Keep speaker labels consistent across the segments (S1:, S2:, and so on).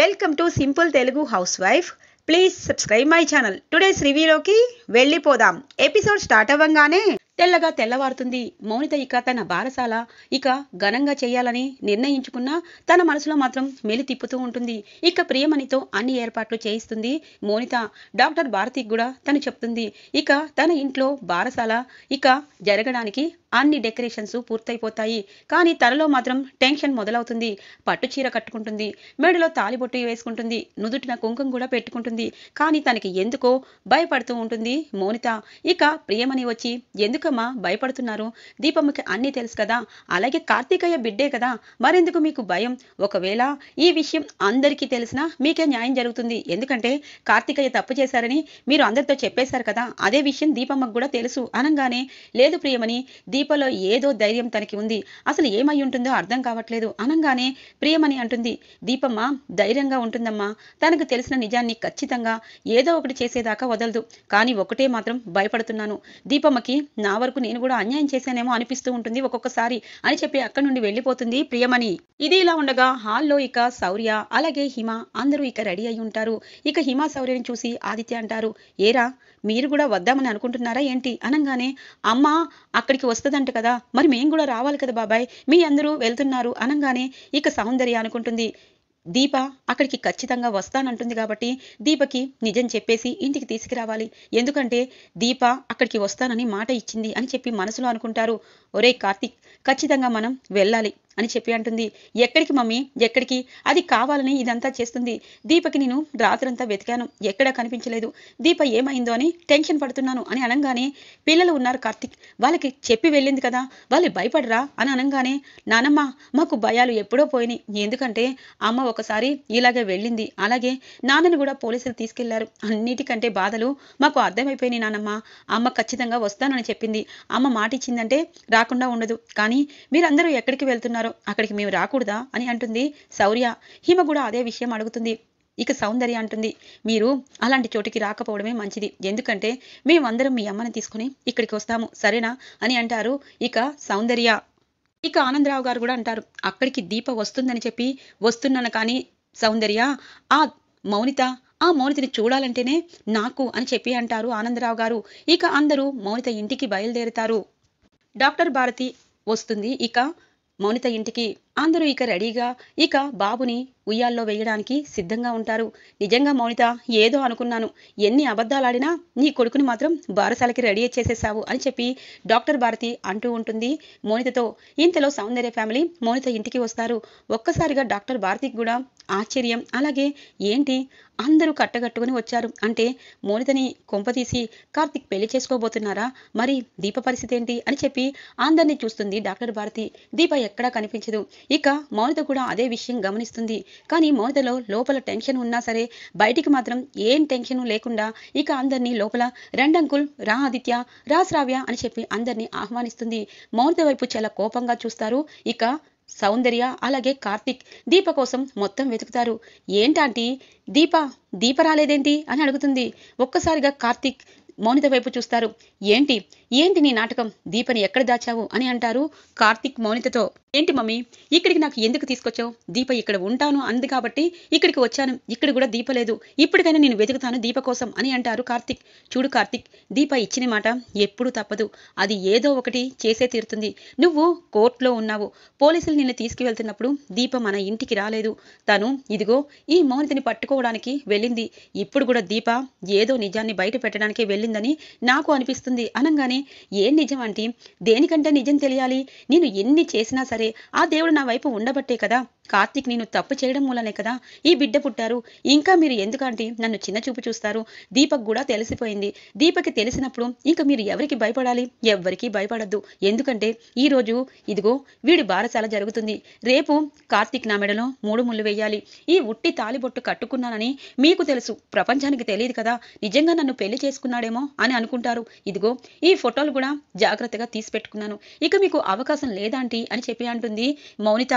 S1: welcome to simple Telugu house wife please subscribe my channel today's రివ్యూలోకి వెళ్ళిపోదాం episode start అవ్వంగానే తెల్లగా తెల్లవారుతుంది మౌనిత ఇక తన బారసాల ఇక ఘనంగా చేయాలని నిర్ణయించుకున్నా తన మనసులో మాత్రం మెలి తిప్పుతూ ఉంటుంది ఇక ప్రియమణితో అన్ని ఏర్పాట్లు చేయిస్తుంది మౌనిత డాక్టర్ భారతికి కూడా తను చెప్తుంది ఇక తన ఇంట్లో బారసాల ఇక జరగడానికి అన్ని డెకరేషన్స్ పూర్తయిపోతాయి కానీ తనలో మాత్రం టెన్షన్ మొదలవుతుంది పట్టు చీర కట్టుకుంటుంది మెడలో తాలిబొట్టు వేసుకుంటుంది నుదుటిన కుంకం కూడా పెట్టుకుంటుంది కానీ తనకి ఎందుకో భయపడుతూ ఉంటుంది మోనిత ఇక ప్రియమని వచ్చి ఎందుకమ్మా భయపడుతున్నారు దీపమ్మకి అన్నీ తెలుసు కదా అలాగే కార్తీకయ్య బిడ్డే కదా మరెందుకు మీకు భయం ఒకవేళ ఈ విషయం అందరికీ తెలిసినా మీకే న్యాయం జరుగుతుంది ఎందుకంటే కార్తీకయ్య తప్పు చేశారని మీరు అందరితో చెప్పేశారు కదా అదే విషయం దీపమ్మకు కూడా తెలుసు అనగానే లేదు ప్రియమని దీప దీపలో ఏదో ధైర్యం తనకి ఉంది అసలు ఏమై ఉంటుందో అర్థం కావట్లేదు అనంగానే ప్రియమని అంటుంది దీపమ్మ ధైర్యంగా ఉంటుందమ్మా తనకు తెలిసిన నిజాన్ని ఖచ్చితంగా ఏదో ఒకటి చేసేదాకా వదలదు కానీ ఒకటే మాత్రం భయపడుతున్నాను దీపమ్మకి నా వరకు నేను కూడా అన్యాయం చేశానేమో అనిపిస్తూ ఉంటుంది ఒక్కొక్కసారి అని చెప్పి అక్కడి నుండి వెళ్ళిపోతుంది ప్రియమణి ఇది ఇలా ఉండగా హాల్లో ఇక శౌర్య అలాగే హిమ అందరూ ఇక రెడీ అయి ఉంటారు ఇక హిమ శౌర్యని చూసి ఆదిత్య అంటారు ఏరా మీరు కూడా వద్దామని అనుకుంటున్నారా ఏంటి అనగానే అమ్మ అక్కడికి వస్తుందంట కదా మరి మేము కూడా రావాలి కదా బాబాయ్ మీ అందరూ వెళ్తున్నారు అనగానే ఇక సౌందర్య అనుకుంటుంది దీప అక్కడికి ఖచ్చితంగా వస్తానంటుంది కాబట్టి దీపకి నిజం చెప్పేసి ఇంటికి తీసుకురావాలి ఎందుకంటే దీప అక్కడికి వస్తానని మాట ఇచ్చింది అని చెప్పి మనసులో అనుకుంటారు ఒరే కార్తిక్ ఖచ్చితంగా మనం వెళ్ళాలి అని చెప్పి అంటుంది ఎక్కడికి మమ్మీ ఎక్కడికి అది కావాలని ఇదంతా చేస్తుంది దీపకి నేను రాత్రంతా వెతికాను ఎక్కడా కనిపించలేదు దీప ఏమైందో అని టెన్షన్ పడుతున్నాను అని అనగానే పిల్లలు ఉన్నారు కార్తిక్ వాళ్ళకి చెప్పి వెళ్ళింది కదా వాళ్ళు భయపడరా అని అనగానే నానమ్మ మాకు భయాలు ఎప్పుడో పోయినాయి ఎందుకంటే అమ్మ ఒకసారి ఇలాగే వెళ్ళింది అలాగే నాన్నని కూడా పోలీసులు తీసుకెళ్లారు అన్నిటికంటే బాధలు మాకు అర్థమైపోయినాయి నానమ్మ అమ్మ ఖచ్చితంగా వస్తానని చెప్పింది అమ్మ మాట ఇచ్చిందంటే రా రాకుండా ఉండదు కానీ మీరందరూ ఎక్కడికి వెళ్తున్నారో అక్కడికి మేము రాకూడదా అని అంటుంది శౌర్య హిమ కూడా అదే విషయం అడుగుతుంది ఇక సౌందర్య అంటుంది మీరు అలాంటి చోటికి రాకపోవడమే మంచిది ఎందుకంటే మేమందరం మీ అమ్మని తీసుకుని ఇక్కడికి వస్తాము సరేనా అని అంటారు ఇక సౌందర్య ఇక ఆనందరావు గారు కూడా అంటారు అక్కడికి దీప వస్తుందని చెప్పి వస్తున్నాను కానీ సౌందర్య ఆ మౌనిత ఆ మౌనితని చూడాలంటేనే నాకు అని చెప్పి అంటారు ఆనందరావు గారు ఇక అందరూ మౌనిత ఇంటికి బయలుదేరుతారు డాక్టర్ భారతి వస్తుంది ఇక మౌనిత ఇంటికి అందరూ ఇక రెడీగా ఇక బాబుని ఉయ్యాల్లో వేయడానికి సిద్ధంగా ఉంటారు నిజంగా మౌనిత ఏదో అనుకున్నాను ఎన్ని అబద్ధాలాడినా నీ కొడుకుని మాత్రం బారసాలకి రెడీ చేసేసావు అని చెప్పి డాక్టర్ భారతి అంటూ ఉంటుంది మౌనితతో ఇంతలో సౌందర్య ఫ్యామిలీ మౌనిత ఇంటికి వస్తారు ఒక్కసారిగా డాక్టర్ భారతికి కూడా ఆశ్చర్యం అలాగే ఏంటి అందరూ కట్టగట్టుకుని వచ్చారు అంటే మౌనితని కొంపతీసి కార్తిక్ పెళ్లి చేసుకోబోతున్నారా మరి దీప పరిస్థితి ఏంటి అని చెప్పి అందరినీ చూస్తుంది డాక్టర్ భారతి దీప ఎక్కడా కనిపించదు ఇక మౌనిత కూడా అదే విషయం గమనిస్తుంది కానీ మౌనితలో లోపల టెన్షన్ ఉన్నా సరే బయటికి మాత్రం ఏం టెన్షన్ లేకుండా ఇక అందరినీ లోపల రెండంకుల్ రా ఆదిత్య రా శ్రావ్య అని చెప్పి అందరినీ ఆహ్వానిస్తుంది మౌనిత వైపు చాలా కోపంగా చూస్తారు ఇక సౌందర్య అలాగే కార్తిక్ దీప కోసం మొత్తం వెతుకుతారు ఏంటంటే దీప దీప రాలేదేంటి అని అడుగుతుంది ఒక్కసారిగా కార్తిక్ మౌనిత వైపు చూస్తారు ఏంటి ఏంటి నీ నాటకం దీపని ఎక్కడ దాచావు అని అంటారు కార్తిక్ మౌనితతో ఏంటి మమ్మీ ఇక్కడికి నాకు ఎందుకు తీసుకొచ్చావు దీప ఇక్కడ ఉంటాను అంది కాబట్టి ఇక్కడికి వచ్చాను ఇక్కడ కూడా దీప లేదు ఇప్పటికైనా నేను వెతుకుతాను దీప కోసం అని అంటారు కార్తిక్ చూడు కార్తిక్ దీప ఇచ్చిన మాట ఎప్పుడూ తప్పదు అది ఏదో ఒకటి చేసే తీరుతుంది నువ్వు కోర్టులో ఉన్నావు పోలీసులు నిన్ను తీసుకువెళ్తున్నప్పుడు దీప మన ఇంటికి రాలేదు తను ఇదిగో ఈ మౌనితని పట్టుకోవడానికి వెళ్ళింది ఇప్పుడు కూడా దీప ఏదో నిజాన్ని బయట పెట్టడానికే వెళ్ళి వెళ్ళిందని నాకు అనిపిస్తుంది అనంగానే ఏం నిజం అంటే దేనికంటే నిజం తెలియాలి నేను ఎన్ని చేసినా సరే ఆ దేవుడు నా వైపు ఉండబట్టే కదా కార్తీక్ నేను తప్పు చేయడం మూలనే కదా ఈ బిడ్డ పుట్టారు ఇంకా మీరు ఎందుకంటే నన్ను చిన్న చూపు చూస్తారు దీపక్ కూడా తెలిసిపోయింది దీపక్ తెలిసినప్పుడు ఇంకా మీరు ఎవరికి భయపడాలి ఎవ్వరికీ భయపడద్దు ఎందుకంటే ఈరోజు ఇదిగో వీడి బారసాల జరుగుతుంది రేపు కార్తీక్ నా మెడలో మూడు ముళ్ళు వేయాలి ఈ ఉట్టి తాలిబొట్టు కట్టుకున్నానని మీకు తెలుసు ప్రపంచానికి తెలియదు కదా నిజంగా నన్ను పెళ్లి చేసుకున్నాడేమో అని అనుకుంటారు ఇదిగో ఈ ఫోటోలు కూడా జాగ్రత్తగా తీసి పెట్టుకున్నాను ఇక మీకు అవకాశం లేదాంటి అని చెప్పి అంటుంది మౌనిత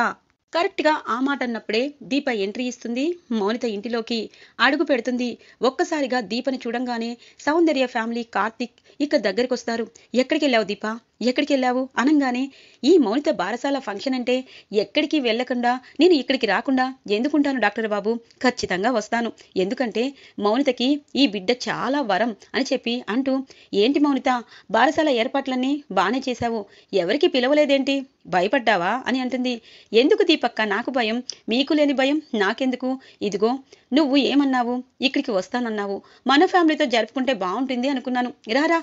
S1: కరెక్ట్గా ఆ మాట అన్నప్పుడే దీప ఎంట్రీ ఇస్తుంది మౌనిత ఇంటిలోకి అడుగు పెడుతుంది ఒక్కసారిగా దీపని చూడంగానే సౌందర్య ఫ్యామిలీ కార్తిక్ ఇక దగ్గరికి వస్తారు ఎక్కడికి వెళ్ళావు దీప ఎక్కడికి వెళ్ళావు అనంగానే ఈ మౌనిత బారసాల ఫంక్షన్ అంటే ఎక్కడికి వెళ్ళకుండా నేను ఇక్కడికి రాకుండా ఎందుకుంటాను డాక్టర్ బాబు ఖచ్చితంగా వస్తాను ఎందుకంటే మౌనితకి ఈ బిడ్డ చాలా వరం అని చెప్పి అంటూ ఏంటి మౌనిత బారసాల ఏర్పాట్లన్నీ బాగానే చేశావు ఎవరికి పిలవలేదేంటి భయపడ్డావా అని అంటుంది ఎందుకు దీపక్క నాకు భయం మీకు లేని భయం నాకెందుకు ఇదిగో నువ్వు ఏమన్నావు ఇక్కడికి వస్తానన్నావు మన ఫ్యామిలీతో జరుపుకుంటే బాగుంటుంది అనుకున్నాను రారా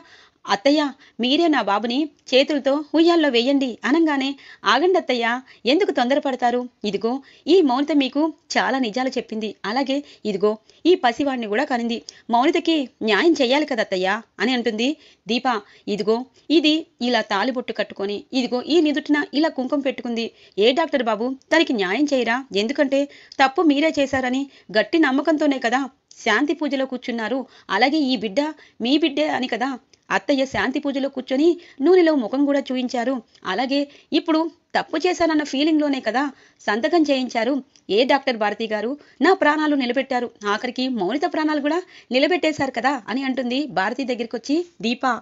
S1: అత్తయ్య మీరే నా బాబుని చేతులతో ఉయ్యాల్లో వేయండి అనగానే ఆగండి అత్తయ్య ఎందుకు తొందరపడతారు ఇదిగో ఈ మౌనిత మీకు చాలా నిజాలు చెప్పింది అలాగే ఇదిగో ఈ పసివాడిని కూడా కనింది మౌనితకి న్యాయం చేయాలి కదా అత్తయ్య అని అంటుంది దీప ఇదిగో ఇది ఇలా తాలిబొట్టు కట్టుకొని ఇదిగో ఈ నిదుటిన ఇలా కుంకుమ పెట్టుకుంది ఏ డాక్టర్ బాబు తనకి న్యాయం చేయరా ఎందుకంటే తప్పు మీరే చేశారని గట్టి నమ్మకంతోనే కదా శాంతి పూజలో కూర్చున్నారు అలాగే ఈ బిడ్డ మీ బిడ్డే అని కదా అత్తయ్య శాంతి పూజలో కూర్చొని నూనెలో ముఖం కూడా చూయించారు అలాగే ఇప్పుడు తప్పు చేశానన్న ఫీలింగ్లోనే కదా సంతకం చేయించారు ఏ డాక్టర్ భారతి గారు నా ప్రాణాలు నిలబెట్టారు ఆఖరికి మౌనిత ప్రాణాలు కూడా నిలబెట్టేశారు కదా అని అంటుంది భారతి దగ్గరికి వచ్చి దీపా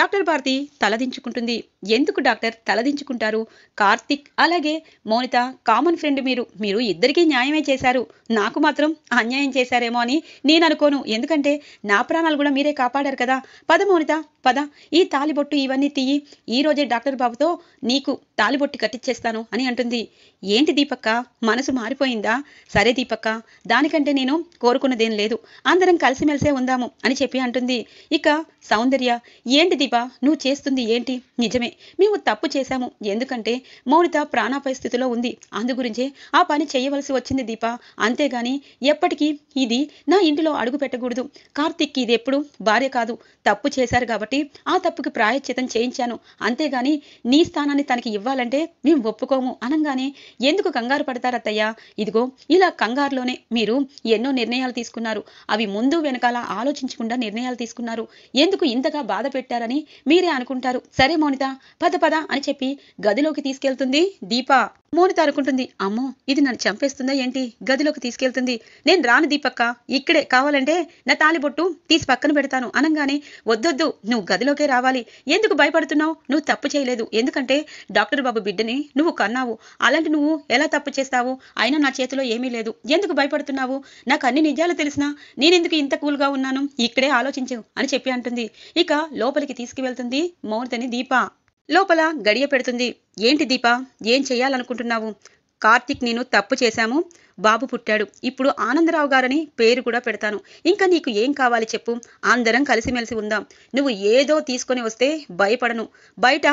S1: డాక్టర్ భారతి తలదించుకుంటుంది ఎందుకు డాక్టర్ తలదించుకుంటారు కార్తిక్ అలాగే మౌనిత కామన్ ఫ్రెండ్ మీరు మీరు ఇద్దరికీ న్యాయమే చేశారు నాకు మాత్రం అన్యాయం చేశారేమో అని నేను అనుకోను ఎందుకంటే నా ప్రాణాలు కూడా మీరే కాపాడారు కదా పద మౌనిత పద ఈ తాలిబొట్టు ఇవన్నీ తీయి ఈ రోజే డాక్టర్ బాబుతో నీకు తాలిబొట్టు కట్టించేస్తాను అని అంటుంది ఏంటి దీపక్క మనసు మారిపోయిందా సరే దీపక్క దానికంటే నేను కోరుకున్నదేం లేదు అందరం కలిసిమెలిసే ఉందాము అని చెప్పి అంటుంది ఇక సౌందర్య ఏంటి దీప నువ్వు చేస్తుంది ఏంటి నిజమే మేము తప్పు చేశాము ఎందుకంటే మౌనిత ప్రాణాపాయ స్థితిలో ఉంది అందుగురించే ఆ పని చేయవలసి వచ్చింది దీప అంతేగాని ఎప్పటికీ ఇది నా ఇంటిలో అడుగు పెట్టకూడదు కార్తిక్కి ఇది ఎప్పుడు భార్య కాదు తప్పు చేశారు కాబట్టి ఆ తప్పుకి ప్రాయశ్చితం చేయించాను అంతేగాని నీ స్థానాన్ని తనకి ఇవ్వాలంటే మేము ఒప్పుకోము అనంగానే ఎందుకు కంగారు పడతారత్తయ్యా ఇదిగో ఇలా కంగారులోనే మీరు ఎన్నో నిర్ణయాలు తీసుకున్నారు అవి ముందు వెనకాల ఆలోచించకుండా నిర్ణయాలు తీసుకున్నారు ఎందుకు ఇంతగా బాధ పెట్టారని మీరే అనుకుంటారు సరే మౌనిత పద పద అని చెప్పి గదిలోకి తీసుకెళ్తుంది దీప మోని తారుకుంటుంది అమ్మో ఇది నన్ను చంపేస్తుందా ఏంటి గదిలోకి తీసుకెళ్తుంది నేను రాను దీపక్క ఇక్కడే కావాలంటే నా తాలిబొట్టు తీసి పక్కన పెడతాను అనగానే వద్దొద్దు నువ్వు గదిలోకే రావాలి ఎందుకు భయపడుతున్నావు నువ్వు తప్పు చేయలేదు ఎందుకంటే డాక్టర్ బాబు బిడ్డని నువ్వు కన్నావు అలాంటి నువ్వు ఎలా తప్పు చేస్తావు అయినా నా చేతిలో ఏమీ లేదు ఎందుకు భయపడుతున్నావు నాకు అన్ని నిజాలు తెలిసినా నేనెందుకు ఇంత కూల్గా ఉన్నాను ఇక్కడే ఆలోచించు అని చెప్పి అంటుంది ఇక లోపలికి తీసుకువెళ్తుంది మౌనితని దీప లోపల గడియ పెడుతుంది ఏంటి దీప ఏం చేయాలనుకుంటున్నావు కార్తిక్ నేను తప్పు చేశాము బాబు పుట్టాడు ఇప్పుడు ఆనందరావు గారని పేరు కూడా పెడతాను ఇంకా నీకు ఏం కావాలి చెప్పు అందరం కలిసిమెలిసి ఉందాం నువ్వు ఏదో తీసుకొని వస్తే భయపడను బయట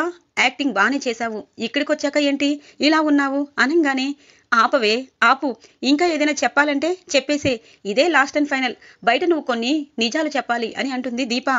S1: యాక్టింగ్ బాగానే చేశావు ఇక్కడికి వచ్చాక ఏంటి ఇలా ఉన్నావు అనంగానే ఆపవే ఆపు ఇంకా ఏదైనా చెప్పాలంటే చెప్పేసే ఇదే లాస్ట్ అండ్ ఫైనల్ బయట నువ్వు కొన్ని నిజాలు చెప్పాలి అని అంటుంది దీప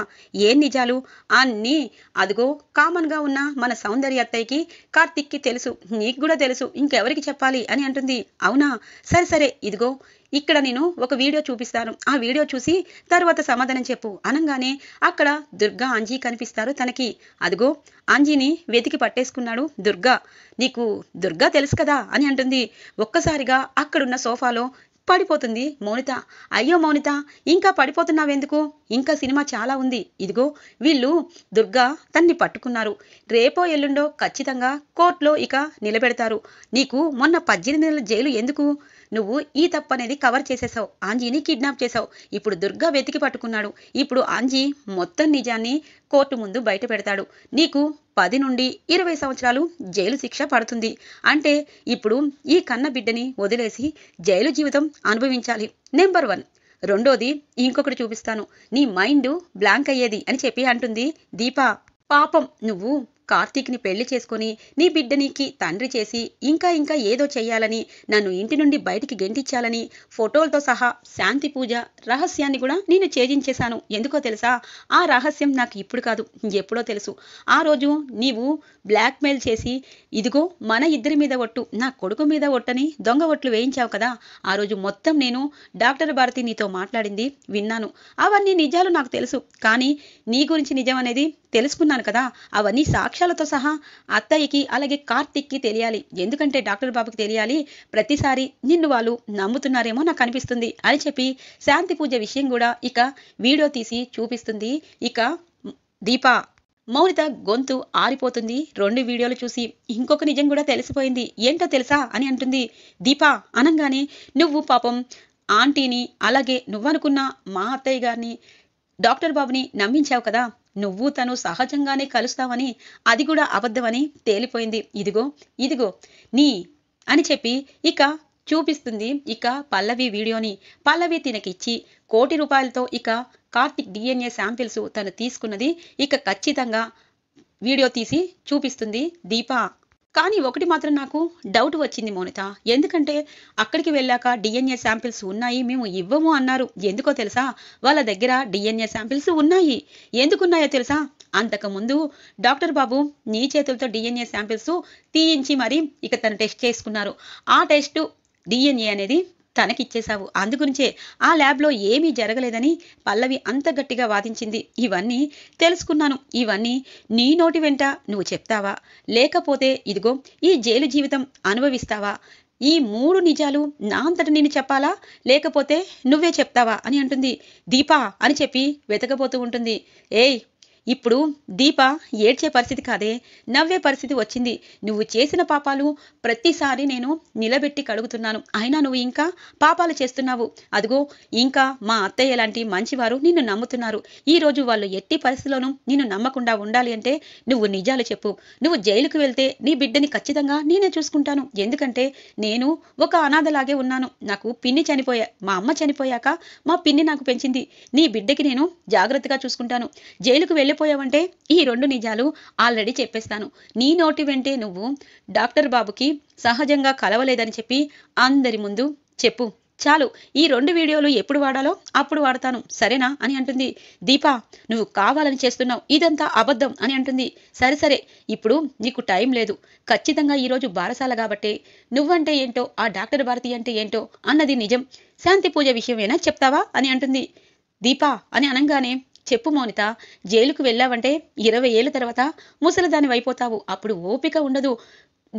S1: ఏం నిజాలు అన్ని అదిగో కామన్గా ఉన్న మన సౌందర్య అత్తయ్యకి కార్తిక్కి తెలుసు నీకు కూడా తెలుసు ఇంకెవరికి చెప్పాలి అని అంటుంది అవునా సరే సరే ఇదిగో ఇక్కడ నేను ఒక వీడియో చూపిస్తాను ఆ వీడియో చూసి తర్వాత సమాధానం చెప్పు అనగానే అక్కడ దుర్గా అంజీ కనిపిస్తారు తనకి అదిగో అంజీని వెతికి పట్టేసుకున్నాడు దుర్గా నీకు దుర్గా తెలుసు కదా అని అంటుంది ఒక్కసారిగా అక్కడున్న సోఫాలో పడిపోతుంది మౌనిత అయ్యో మౌనిత ఇంకా పడిపోతున్నావెందుకు ఇంకా సినిమా చాలా ఉంది ఇదిగో వీళ్ళు దుర్గా తన్ని పట్టుకున్నారు రేపో ఎల్లుండో ఖచ్చితంగా కోర్టులో ఇక నిలబెడతారు నీకు మొన్న పద్దెనిమిది నెలల జైలు ఎందుకు నువ్వు ఈ తప్పు అనేది కవర్ చేసేసావు ఆంజీని కిడ్నాప్ చేసావు ఇప్పుడు దుర్గా వెతికి పట్టుకున్నాడు ఇప్పుడు ఆంజీ మొత్తం నిజాన్ని కోర్టు ముందు బయట పెడతాడు నీకు పది నుండి ఇరవై సంవత్సరాలు జైలు శిక్ష పడుతుంది అంటే ఇప్పుడు ఈ కన్న బిడ్డని వదిలేసి జైలు జీవితం అనుభవించాలి నెంబర్ వన్ రెండోది ఇంకొకటి చూపిస్తాను నీ మైండ్ బ్లాంక్ అయ్యేది అని చెప్పి అంటుంది దీప పాపం నువ్వు కార్తీక్ని పెళ్లి చేసుకుని నీ బిడ్డనికి తండ్రి చేసి ఇంకా ఇంకా ఏదో చేయాలని నన్ను ఇంటి నుండి బయటికి గెంటించాలని ఫోటోలతో సహా శాంతి పూజ రహస్యాన్ని కూడా నేను ఛేదించేశాను ఎందుకో తెలుసా ఆ రహస్యం నాకు ఇప్పుడు కాదు ఎప్పుడో తెలుసు ఆ రోజు నీవు బ్లాక్మెయిల్ చేసి ఇదిగో మన ఇద్దరి మీద ఒట్టు నా కొడుకు మీద ఒట్టని దొంగ ఒట్లు వేయించావు కదా ఆ రోజు మొత్తం నేను డాక్టర్ భారతి నీతో మాట్లాడింది విన్నాను అవన్నీ నిజాలు నాకు తెలుసు కానీ నీ గురించి నిజం అనేది తెలుసుకున్నాను కదా అవన్నీ సాక్ష్యాలతో సహా అత్తయ్యకి అలాగే కార్తిక్కి తెలియాలి ఎందుకంటే డాక్టర్ బాబుకి తెలియాలి ప్రతిసారి నిన్ను వాళ్ళు నమ్ముతున్నారేమో నాకు అనిపిస్తుంది అని చెప్పి శాంతి పూజ విషయం కూడా ఇక వీడియో తీసి చూపిస్తుంది ఇక దీప మౌనిత గొంతు ఆరిపోతుంది రెండు వీడియోలు చూసి ఇంకొక నిజం కూడా తెలిసిపోయింది ఏంటో తెలుసా అని అంటుంది దీపా అనంగానే నువ్వు పాపం ఆంటీని అలాగే నువ్వనుకున్న మా అత్తయ్య గారిని డాక్టర్ బాబుని నమ్మించావు కదా నువ్వు తను సహజంగానే కలుస్తావని అది కూడా అబద్ధమని తేలిపోయింది ఇదిగో ఇదిగో నీ అని చెప్పి ఇక చూపిస్తుంది ఇక పల్లవి వీడియోని పల్లవి తినకిచ్చి కోటి రూపాయలతో ఇక కార్తిక్ డిఎన్ఏ శాంపిల్స్ తను తీసుకున్నది ఇక ఖచ్చితంగా వీడియో తీసి చూపిస్తుంది దీపా కానీ ఒకటి మాత్రం నాకు డౌట్ వచ్చింది మౌనిత ఎందుకంటే అక్కడికి వెళ్ళాక డిఎన్ఏ శాంపిల్స్ ఉన్నాయి మేము ఇవ్వము అన్నారు ఎందుకో తెలుసా వాళ్ళ దగ్గర డిఎన్ఏ శాంపిల్స్ ఉన్నాయి ఎందుకున్నాయో తెలుసా అంతకుముందు డాక్టర్ బాబు నీ చేతులతో డిఎన్ఏ శాంపిల్స్ తీయించి మరి ఇక తను టెస్ట్ చేసుకున్నారు ఆ టెస్ట్ డిఎన్ఏ అనేది తనకిచ్చేశావు అందుగురించే ఆ ల్యాబ్లో ఏమీ జరగలేదని పల్లవి అంత గట్టిగా వాదించింది ఇవన్నీ తెలుసుకున్నాను ఇవన్నీ నీ నోటి వెంట నువ్వు చెప్తావా లేకపోతే ఇదిగో ఈ జైలు జీవితం అనుభవిస్తావా ఈ మూడు నిజాలు నా అంతట నేను చెప్పాలా లేకపోతే నువ్వే చెప్తావా అని అంటుంది దీపా అని చెప్పి వెతకపోతూ ఉంటుంది ఏయ్ ఇప్పుడు దీప ఏడ్చే పరిస్థితి కాదే నవ్వే పరిస్థితి వచ్చింది నువ్వు చేసిన పాపాలు ప్రతిసారి నేను నిలబెట్టి కడుగుతున్నాను అయినా నువ్వు ఇంకా పాపాలు చేస్తున్నావు అదిగో ఇంకా మా అత్తయ్య లాంటి మంచివారు నిన్ను నమ్ముతున్నారు ఈ రోజు వాళ్ళు ఎట్టి పరిస్థితిలోనూ నిన్ను నమ్మకుండా ఉండాలి అంటే నువ్వు నిజాలు చెప్పు నువ్వు జైలుకు వెళ్తే నీ బిడ్డని ఖచ్చితంగా నేనే చూసుకుంటాను ఎందుకంటే నేను ఒక అనాథలాగే ఉన్నాను నాకు పిన్ని చనిపోయా మా అమ్మ చనిపోయాక మా పిన్ని నాకు పెంచింది నీ బిడ్డకి నేను జాగ్రత్తగా చూసుకుంటాను జైలుకు వెళ్ళి వెళ్ళిపోయావంటే ఈ రెండు నిజాలు ఆల్రెడీ చెప్పేస్తాను నీ నోటి వెంటే నువ్వు డాక్టర్ బాబుకి సహజంగా కలవలేదని చెప్పి అందరి ముందు చెప్పు చాలు ఈ రెండు వీడియోలు ఎప్పుడు వాడాలో అప్పుడు వాడతాను సరేనా అని అంటుంది దీపా నువ్వు కావాలని చేస్తున్నావు ఇదంతా అబద్ధం అని అంటుంది సరే సరే ఇప్పుడు నీకు టైం లేదు ఖచ్చితంగా ఈరోజు బారసాల కాబట్టి నువ్వంటే ఏంటో ఆ డాక్టర్ భారతి అంటే ఏంటో అన్నది నిజం శాంతి పూజ విషయమైనా చెప్తావా అని అంటుంది దీపా అని అనగానే చెప్పు మౌనిత జైలుకు వెళ్ళావంటే ఇరవై ఏళ్ళ తర్వాత ముసలిదాని అయిపోతావు అప్పుడు ఓపిక ఉండదు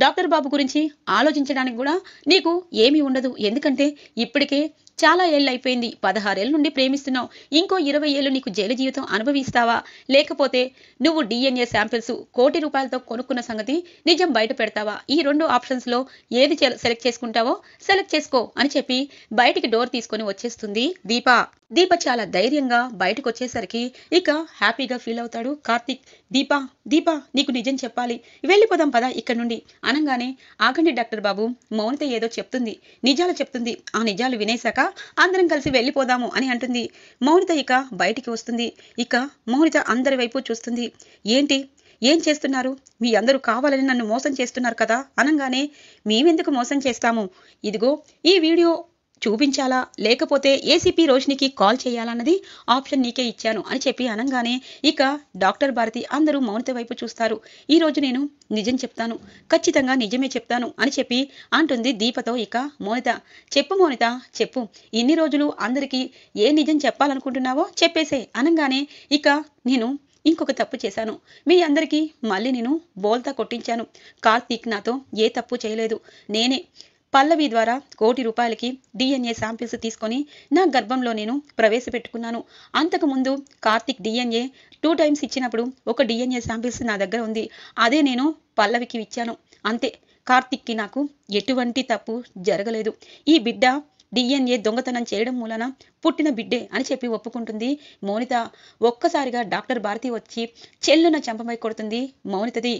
S1: డాక్టర్ బాబు గురించి ఆలోచించడానికి కూడా నీకు ఏమీ ఉండదు ఎందుకంటే ఇప్పటికే చాలా ఏళ్ళు అయిపోయింది పదహారేళ్ళ నుండి ప్రేమిస్తున్నావు ఇంకో ఇరవై ఏళ్ళు నీకు జైలు జీవితం అనుభవిస్తావా లేకపోతే నువ్వు డిఎన్ఏ శాంపిల్స్ కోటి రూపాయలతో కొనుక్కున్న సంగతి నిజం బయట పెడతావా ఈ రెండు ఆప్షన్స్ లో ఏది సెలెక్ట్ చేసుకుంటావో సెలెక్ట్ చేసుకో అని చెప్పి బయటికి డోర్ తీసుకొని వచ్చేస్తుంది దీప దీప చాలా ధైర్యంగా బయటకు వచ్చేసరికి ఇక హ్యాపీగా ఫీల్ అవుతాడు కార్తిక్ దీప దీప నీకు నిజం చెప్పాలి వెళ్ళిపోదాం పదా ఇక్కడ నుండి అనగానే ఆగండి డాక్టర్ బాబు మౌనిత ఏదో చెప్తుంది నిజాలు చెప్తుంది ఆ నిజాలు వినేశాక అందరం కలిసి వెళ్ళిపోదాము అని అంటుంది మౌనిత ఇక బయటికి వస్తుంది ఇక మౌనిత అందరి వైపు చూస్తుంది ఏంటి ఏం చేస్తున్నారు మీ అందరూ కావాలని నన్ను మోసం చేస్తున్నారు కదా అనగానే మేమెందుకు మోసం చేస్తాము ఇదిగో ఈ వీడియో చూపించాలా లేకపోతే ఏసీపీ రోషినికి కాల్ చేయాలన్నది ఆప్షన్ నీకే ఇచ్చాను అని చెప్పి అనగానే ఇక డాక్టర్ భారతి అందరూ మౌనిత వైపు చూస్తారు ఈరోజు నేను నిజం చెప్తాను ఖచ్చితంగా నిజమే చెప్తాను అని చెప్పి అంటుంది దీపతో ఇక మౌనిత చెప్పు మౌనిత చెప్పు ఇన్ని రోజులు అందరికీ ఏ నిజం చెప్పాలనుకుంటున్నావో చెప్పేసే అనగానే ఇక నేను ఇంకొక తప్పు చేశాను మీ అందరికీ మళ్ళీ నేను బోల్తా కొట్టించాను కార్తీక్ నాతో ఏ తప్పు చేయలేదు నేనే పల్లవి ద్వారా కోటి రూపాయలకి డిఎన్ఏ శాంపిల్స్ తీసుకొని నా గర్భంలో నేను ప్రవేశపెట్టుకున్నాను అంతకుముందు కార్తిక్ డిఎన్ఏ టూ టైమ్స్ ఇచ్చినప్పుడు ఒక డిఎన్ఏ శాంపిల్స్ నా దగ్గర ఉంది అదే నేను పల్లవికి ఇచ్చాను అంతే కార్తిక్కి నాకు ఎటువంటి తప్పు జరగలేదు ఈ బిడ్డ డిఎన్ఏ దొంగతనం చేయడం మూలన పుట్టిన బిడ్డే అని చెప్పి ఒప్పుకుంటుంది మౌనిత ఒక్కసారిగా డాక్టర్ భారతి వచ్చి చెల్లున చంపమై కొడుతుంది మౌనితది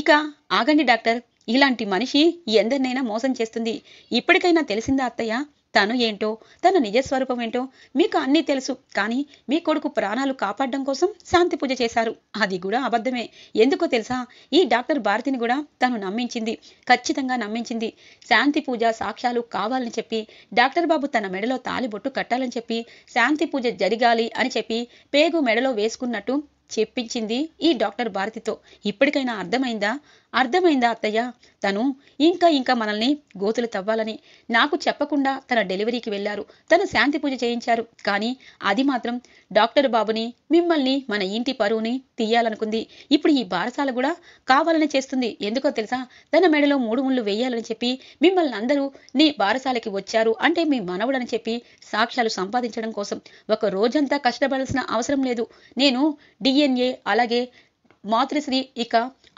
S1: ఇక ఆగండి డాక్టర్ ఇలాంటి మనిషి ఎందరినైనా మోసం చేస్తుంది ఇప్పటికైనా తెలిసిందా అత్తయ్య తను ఏంటో తన నిజస్వరూపం ఏంటో మీకు అన్నీ తెలుసు కానీ మీ కొడుకు ప్రాణాలు కాపాడడం కోసం శాంతి పూజ చేశారు అది కూడా అబద్ధమే ఎందుకో తెలుసా ఈ డాక్టర్ భారతిని కూడా తను నమ్మించింది ఖచ్చితంగా నమ్మించింది శాంతి పూజ సాక్ష్యాలు కావాలని చెప్పి డాక్టర్ బాబు తన మెడలో తాలిబొట్టు కట్టాలని చెప్పి శాంతి పూజ జరగాలి అని చెప్పి పేగు మెడలో వేసుకున్నట్టు చెప్పించింది ఈ డాక్టర్ భారతితో ఇప్పటికైనా అర్థమైందా అర్థమైందా అత్తయ్య తను ఇంకా ఇంకా మనల్ని గోతులు తవ్వాలని నాకు చెప్పకుండా తన డెలివరీకి వెళ్లారు తను శాంతి పూజ చేయించారు కానీ అది మాత్రం డాక్టర్ బాబుని మిమ్మల్ని మన ఇంటి పరువుని తీయాలనుకుంది ఇప్పుడు ఈ బారసాల కూడా కావాలని చేస్తుంది ఎందుకో తెలుసా తన మెడలో మూడు ముళ్ళు వేయాలని చెప్పి మిమ్మల్ని అందరూ నీ బారసాలకి వచ్చారు అంటే మీ మనవడని చెప్పి సాక్ష్యాలు సంపాదించడం కోసం ఒక రోజంతా కష్టపడాల్సిన అవసరం లేదు నేను డిఎన్ఏ అలాగే మాతృశ్రీ ఇక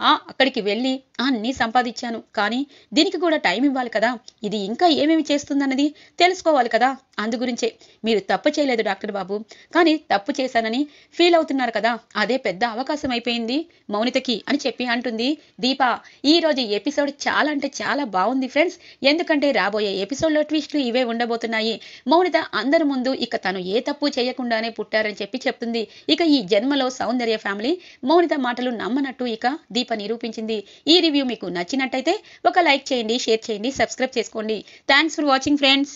S1: ఆ అక్కడికి వెళ్ళి అన్నీ సంపాదించాను కానీ దీనికి కూడా టైం ఇవ్వాలి కదా ఇది ఇంకా ఏమేమి చేస్తుందన్నది తెలుసుకోవాలి కదా అందు గురించే మీరు తప్పు చేయలేదు డాక్టర్ బాబు కానీ తప్పు చేశానని ఫీల్ అవుతున్నారు కదా అదే పెద్ద అవకాశం అయిపోయింది మౌనితకి అని చెప్పి అంటుంది దీప ఈరోజు ఎపిసోడ్ చాలా అంటే చాలా బాగుంది ఫ్రెండ్స్ ఎందుకంటే రాబోయే ఎపిసోడ్లో ట్విస్ట్లు ఇవే ఉండబోతున్నాయి మౌనిత అందరి ముందు ఇక తను ఏ తప్పు చేయకుండానే పుట్టారని చెప్పి చెప్తుంది ఇక ఈ జన్మలో సౌందర్య ఫ్యామిలీ మౌనిత మాటలు నమ్మనట్టు ఇక దీప దీప నిరూపించింది ఈ రివ్యూ మీకు నచ్చినట్టయితే ఒక లైక్ చేయండి షేర్ చేయండి సబ్స్క్రైబ్ చేసుకోండి థ్యాంక్స్ ఫర్ వాచింగ్ ఫ్రెండ్స్